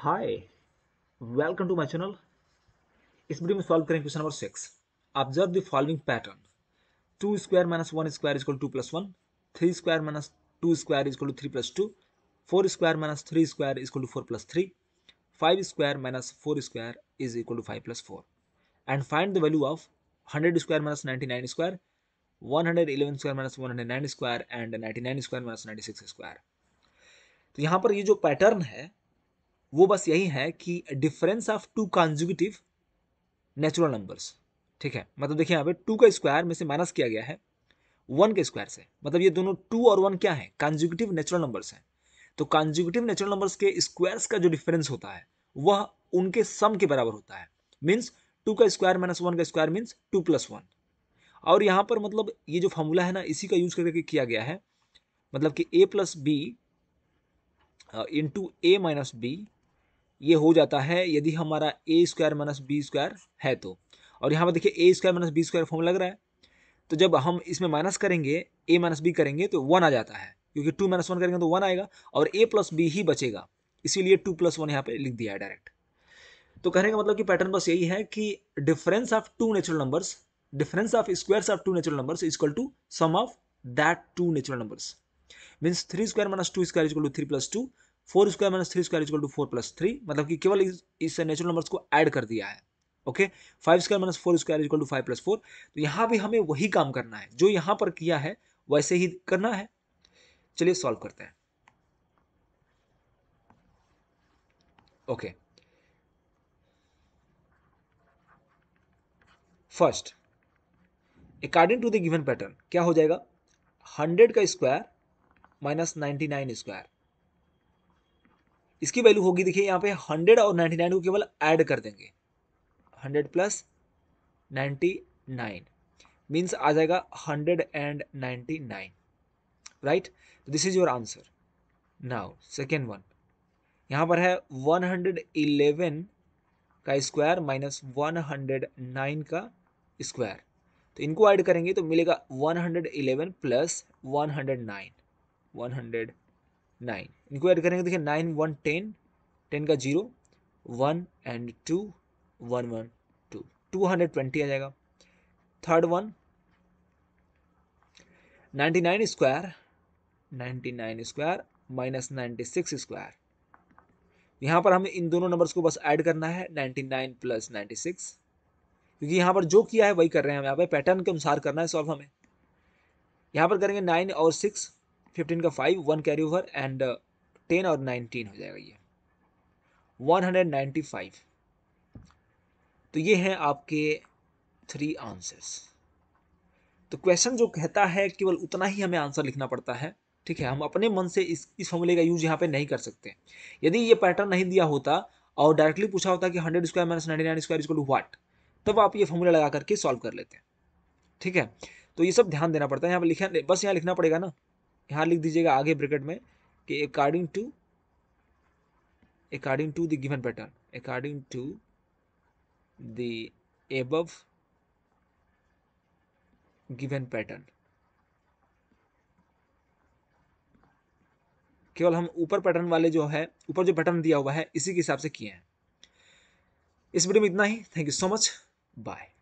hi welcome to my channel इस video में solve करें question number six observe the following pattern two square minus one square is equal two plus one three square minus two square is equal to three plus two four square minus three square is equal to four plus three five square minus four square is equal to five plus four and find the value of hundred square minus ninety nine square one hundred eleven square minus one hundred nine square and ninety nine square minus ninety six square तो यहाँ पर ये जो pattern है वो बस यही है कि difference of two consecutive natural numbers ठीक है मतलब देखिए यहाँ पे टू का स्क्वायर में से माइनस किया गया है वन के स्क्वायर से मतलब ये दोनों टू और वन क्या है कॉन्जिगेटिव नेचुरल नंबर्स हैं तो कॉन्जिगेटिव नेचुरल नंबर्स के स्क्वायर्स का जो डिफरेंस होता है वह उनके सम के बराबर होता है मीन्स टू का स्क्वायर माइनस वन का square means two plus one और यहाँ पर मतलब ये जो फॉर्मूला है ना इसी का यूज करके किया गया है मतलब कि A plus B into A minus B ये हो जाता है यदि हमारा A square minus B square है तो और यहाँ पर देखिए A square minus B square form लग रहा है तो जब हम इसमें माइनस करेंगे ए माइनस बी करेंगे तो वन आ जाता है क्योंकि टू माइनस वन करेंगे तो वन आएगा और ए प्लस बी ही बचेगा इसीलिए टू प्लस वन यहाँ पर लिख दिया है डायरेक्ट तो कहने का मतलब कि पैटर्न बस यही है कि difference of two natural numbers difference of squares of two natural numbers is equal to sum of that two natural numbers means three square minus two square is equal to three plus two four square minus three square is equal to four plus three मतलब कि केवल इस, इस natural numbers को add कर दिया है okay five square minus four square is equal to five plus four तो यहाँ भी हमें वही काम करना है जो यहाँ पर किया है वैसे ही करना है चलिए सॉल्व करते हैं okay first according to the given pattern क्या हो जाएगा हंड्रेड का square minus ninety nine square इसकी वैल्यू होगी देखिए यहाँ पे हंड्रेड और नाइन्टी नाइन को केवल ऐड कर देंगे hundred plus ninety nine means आ जाएगा hundred and ninety nine right this is your answer now second one यहाँ पर है वन हंड्रेड इलेवन का square minus one hundred nine का स्क्वायर तो इनको ऐड करेंगे तो मिलेगा one hundred eleven plus one hundred nine one hundred nine इनको ऐड करेंगे देखिए नाइन वन टेन टेन का zero one and two one one two two hundred twenty आ जाएगा third one ninety nine square ninety nine square minus ninety six square यहाँ पर हमें इन दोनों नंबर्स को बस ऐड करना है ninety nine plus ninety six क्योंकि यहाँ पर जो किया है वही कर रहे हैं हम यहाँ पे पैटर्न के अनुसार करना है सॉल्व हमें यहाँ पर करेंगे नाइन और सिक्स फिफ्टीन का five one carry over and ten और नाइनटीन हो जाएगा ये वन हंड्रेड नाइन्टी फाइव तो ये हैं आपके थ्री आंसर्स तो क्वेश्चन जो कहता है केवल उतना ही हमें आंसर लिखना पड़ता है ठीक है हम अपने मन से इस इस फॉर्मूले का यूज यहाँ पे नहीं कर सकते यदि ये पैटर्न नहीं दिया होता और डायरेक्टली पूछा होता कि hundred square minus ninety nine square equal what तब आप ये फॉर्मूला लगा करके सॉल्व कर लेते हैं ठीक है तो ये सब ध्यान देना पड़ता है यहाँ पर लिखा बस यहाँ लिखना पड़ेगा ना यहाँ लिख दीजिएगा आगे ब्रैकेट में कि according to according to the given pattern according to the above given pattern केवल हम ऊपर पैटर्न वाले जो है ऊपर जो पैटर्न दिया हुआ है इसी के हिसाब से किए हैं इस वीडियो में इतना ही thank you so much bye